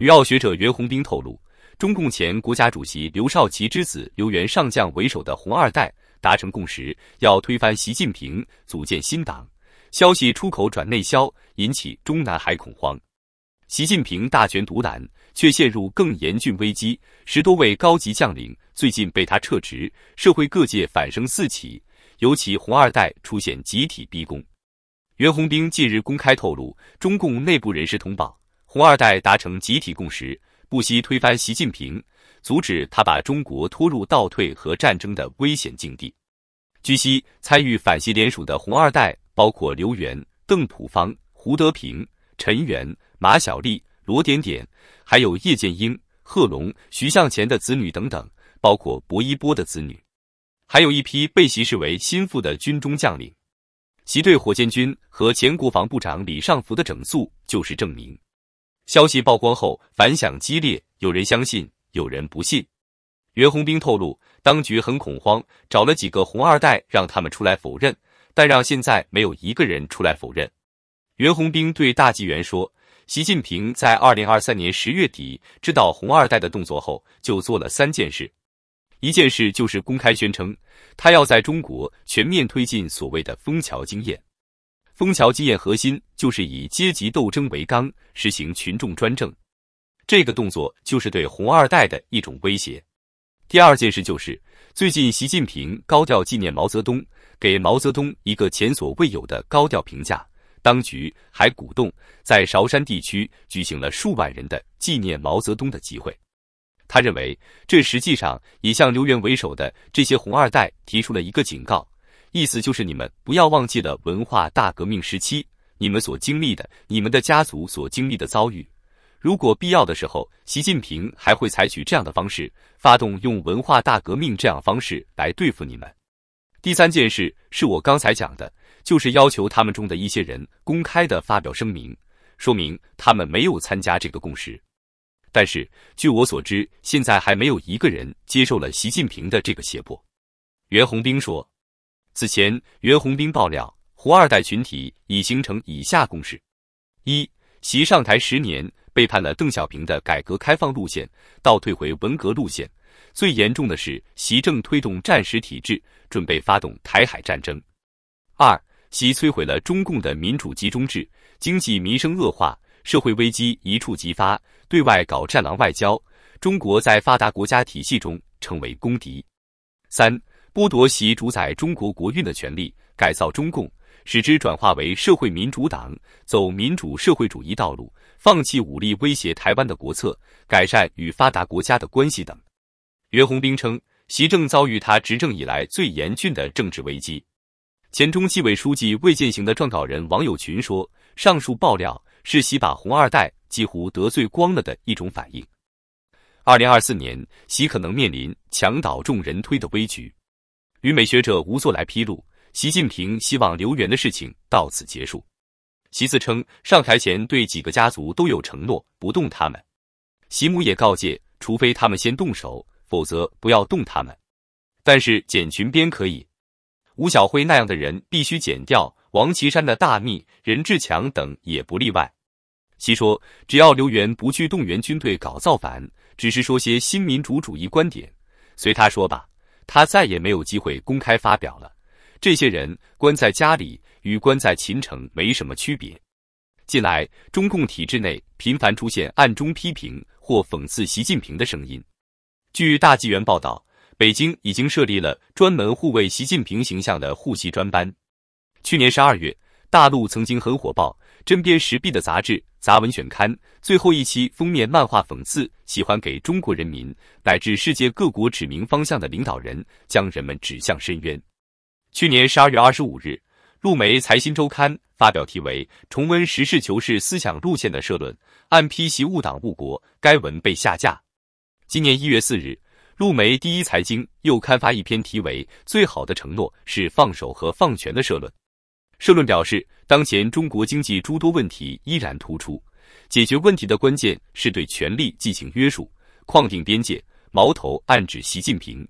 余澳学者袁宏斌透露，中共前国家主席刘少奇之子刘源上将为首的“红二代”达成共识，要推翻习近平，组建新党。消息出口转内销，引起中南海恐慌。习近平大权独揽，却陷入更严峻危机。十多位高级将领最近被他撤职，社会各界反声四起，尤其“红二代”出现集体逼宫。袁宏兵近日公开透露，中共内部人士通报。红二代达成集体共识，不惜推翻习近平，阻止他把中国拖入倒退和战争的危险境地。据悉，参与反习联署的红二代包括刘源、邓朴方、胡德平、陈元、马晓丽、罗点点，还有叶剑英、贺龙、徐向前的子女等等，包括薄一波的子女，还有一批被习视为心腹的军中将领。习对火箭军和前国防部长李尚福的整肃就是证明。消息曝光后，反响激烈，有人相信，有人不信。袁宏兵透露，当局很恐慌，找了几个“红二代”让他们出来否认，但让现在没有一个人出来否认。袁宏兵对大纪元说：“习近平在二零二三年十月底知道‘红二代’的动作后，就做了三件事，一件事就是公开宣称，他要在中国全面推进所谓的‘枫桥经验’。”枫桥经验核心就是以阶级斗争为纲，实行群众专政。这个动作就是对红二代的一种威胁。第二件事就是，最近习近平高调纪念毛泽东，给毛泽东一个前所未有的高调评价。当局还鼓动在韶山地区举行了数万人的纪念毛泽东的机会。他认为，这实际上也向刘源为首的这些红二代提出了一个警告。意思就是你们不要忘记了文化大革命时期你们所经历的，你们的家族所经历的遭遇。如果必要的时候，习近平还会采取这样的方式，发动用文化大革命这样方式来对付你们。第三件事是我刚才讲的，就是要求他们中的一些人公开的发表声明，说明他们没有参加这个共识。但是据我所知，现在还没有一个人接受了习近平的这个胁迫。袁宏兵说。此前，袁宏斌爆料，胡二代群体已形成以下共识：一、习上台十年背叛了邓小平的改革开放路线，倒退回文革路线；最严重的是，习正推动战时体制，准备发动台海战争。二、习摧毁了中共的民主集中制，经济民生恶化，社会危机一触即发，对外搞战狼外交，中国在发达国家体系中成为公敌。三。剥夺习主宰中国国运的权利，改造中共，使之转化为社会民主党，走民主社会主义道路，放弃武力威胁台湾的国策，改善与发达国家的关系等。袁宏兵称，习政遭遇他执政以来最严峻的政治危机。前中纪委书记魏建行的撰稿人王友群说，上述爆料是习把红二代几乎得罪光了的一种反应。二零二四年，习可能面临墙倒众人推的危局。与美学者吴作来披露，习近平希望刘源的事情到此结束。其自称上台前对几个家族都有承诺，不动他们。习母也告诫，除非他们先动手，否则不要动他们。但是剪裙边可以，吴晓辉那样的人必须剪掉。王岐山的大秘任志强等也不例外。其说，只要刘源不去动员军队搞造反，只是说些新民主主义观点，随他说吧。他再也没有机会公开发表了。这些人关在家里，与关在秦城没什么区别。近来，中共体制内频繁出现暗中批评或讽刺习近平的声音。据大纪元报道，北京已经设立了专门护卫习近平形象的护旗专班。去年十二月，大陆曾经很火爆。针砭时弊的杂志《杂文选刊》最后一期封面漫画讽刺，喜欢给中国人民乃至世界各国指明方向的领导人，将人们指向深渊。去年十二月二十五日，陆媒《财新周刊》发表题为《重温实事求是思想路线》的社论，按批习误党误国。该文被下架。今年一月四日，陆媒《第一财经》又刊发一篇题为《最好的承诺是放手和放权》的社论。社论表示，当前中国经济诸多问题依然突出，解决问题的关键是对权力进行约束、框定边界。矛头暗指习近平。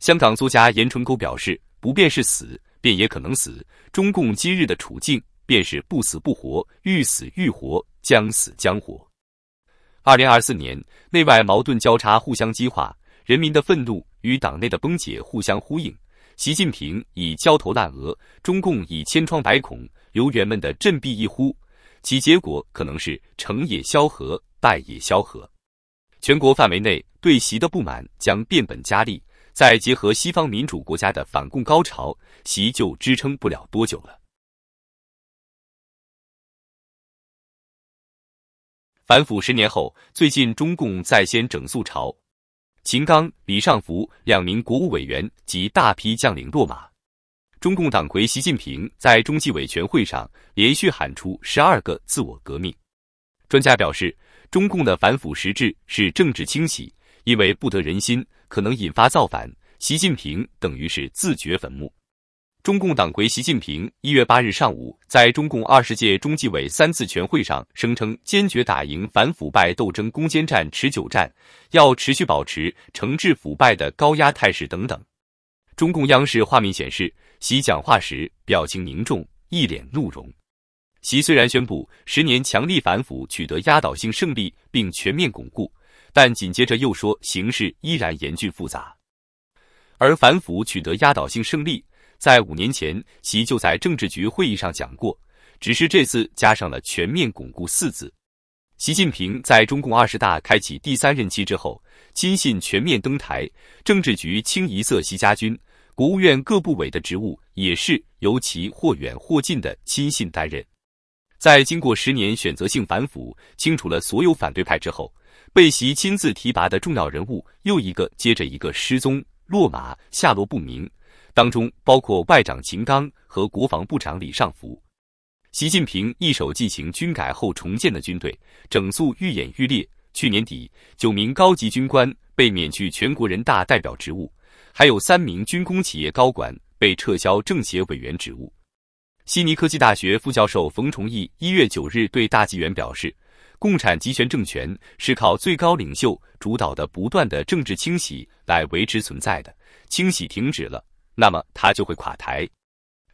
香港作家严春沟表示：“不便是死，便也可能死。中共今日的处境，便是不死不活，欲死欲活，将死将活。”二零二四年，内外矛盾交叉，互相激化，人民的愤怒与党内的崩解互相呼应。习近平已焦头烂额，中共已千疮百孔，游员们的振臂一呼，其结果可能是成也萧何，败也萧何。全国范围内对习的不满将变本加厉，再结合西方民主国家的反共高潮，习就支撑不了多久了。反腐十年后，最近中共再掀整肃潮。秦刚、李尚福两名国务委员及大批将领落马，中共党魁习近平在中纪委全会上连续喊出十二个自我革命。专家表示，中共的反腐实质是政治清洗，因为不得人心，可能引发造反。习近平等于是自掘坟墓。中共党魁习近平一月八日上午在中共二十届中纪委三次全会上声称，坚决打赢反腐败斗争攻坚战、持久战，要持续保持惩治腐败的高压态势等等。中共央视画面显示，习讲话时表情凝重，一脸怒容。习虽然宣布十年强力反腐取得压倒性胜利并全面巩固，但紧接着又说形势依然严峻复杂，而反腐取得压倒性胜利。在五年前，习就在政治局会议上讲过，只是这次加上了“全面巩固”四字。习近平在中共二十大开启第三任期之后，亲信全面登台，政治局清一色习家军，国务院各部委的职务也是由其或远或近的亲信担任。在经过十年选择性反腐，清除了所有反对派之后，被习亲自提拔的重要人物又一个接着一个失踪、落马，下落不明。当中包括外长秦刚和国防部长李尚福。习近平一手进行军改后重建的军队整肃愈演愈烈。去年底，九名高级军官被免去全国人大代表职务，还有三名军工企业高管被撤销政协委员职务。悉尼科技大学副教授冯崇义一月九日对《大纪元》表示：“共产集权政权是靠最高领袖主导的不断的政治清洗来维持存在的，清洗停止了。”那么他就会垮台。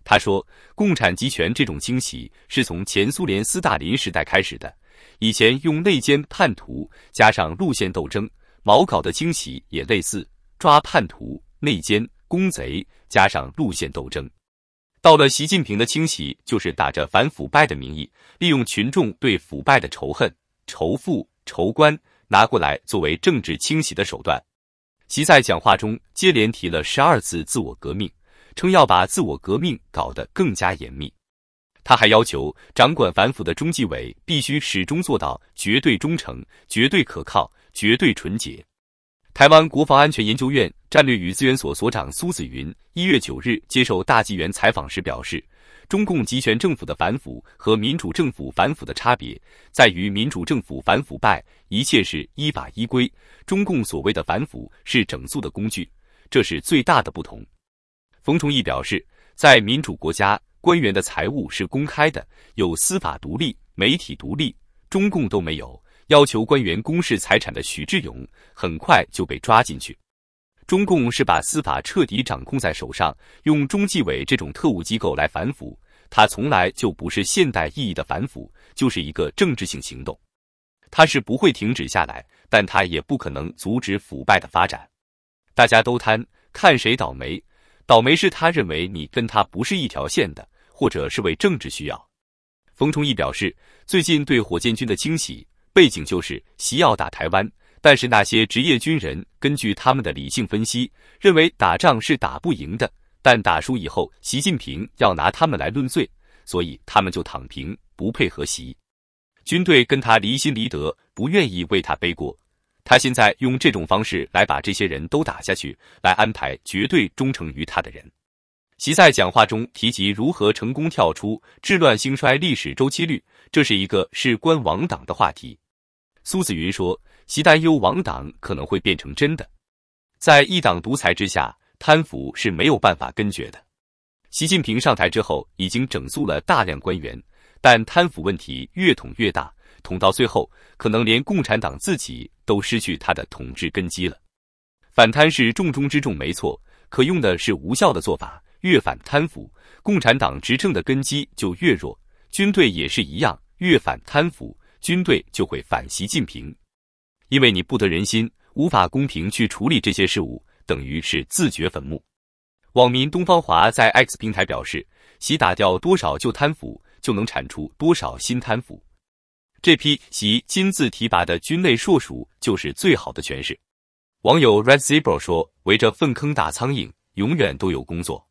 他说，共产集权这种清洗是从前苏联斯大林时代开始的，以前用内奸、叛徒加上路线斗争，毛搞的清洗也类似，抓叛徒、内奸、公贼加上路线斗争。到了习近平的清洗，就是打着反腐败的名义，利用群众对腐败的仇恨、仇富、仇官，拿过来作为政治清洗的手段。其在讲话中接连提了十二次自我革命，称要把自我革命搞得更加严密。他还要求掌管反腐的中纪委必须始终做到绝对忠诚、绝对可靠、绝对纯洁。台湾国防安全研究院战略与资源所所长苏子云一月九日接受大纪元采访时表示。中共集权政府的反腐和民主政府反腐的差别在于，民主政府反腐败一切是依法依规，中共所谓的反腐是整肃的工具，这是最大的不同。冯崇义表示，在民主国家，官员的财务是公开的，有司法独立、媒体独立，中共都没有要求官员公示财产的。许志勇很快就被抓进去，中共是把司法彻底掌控在手上，用中纪委这种特务机构来反腐。他从来就不是现代意义的反腐，就是一个政治性行动。他是不会停止下来，但他也不可能阻止腐败的发展。大家都贪，看谁倒霉。倒霉是他认为你跟他不是一条线的，或者是为政治需要。冯崇义表示，最近对火箭军的清洗背景就是习要打台湾，但是那些职业军人根据他们的理性分析，认为打仗是打不赢的。但打输以后，习近平要拿他们来论罪，所以他们就躺平不配合习，军队跟他离心离德，不愿意为他背锅。他现在用这种方式来把这些人都打下去，来安排绝对忠诚于他的人。习在讲话中提及如何成功跳出治乱兴衰历史周期率，这是一个事关王党的话题。苏子云说，习担忧王党可能会变成真的，在一党独裁之下。贪腐是没有办法根绝的。习近平上台之后，已经整肃了大量官员，但贪腐问题越捅越大，捅到最后，可能连共产党自己都失去他的统治根基了。反贪是重中之重，没错，可用的是无效的做法。越反贪腐，共产党执政的根基就越弱，军队也是一样，越反贪腐，军队就会反习近平，因为你不得人心，无法公平去处理这些事务。等于是自掘坟墓。网民东方华在 X 平台表示，习打掉多少旧贪腐，就能铲除多少新贪腐。这批习亲自提拔的军内硕鼠就是最好的诠释。网友 red zebra 说，围着粪坑打苍蝇，永远都有工作。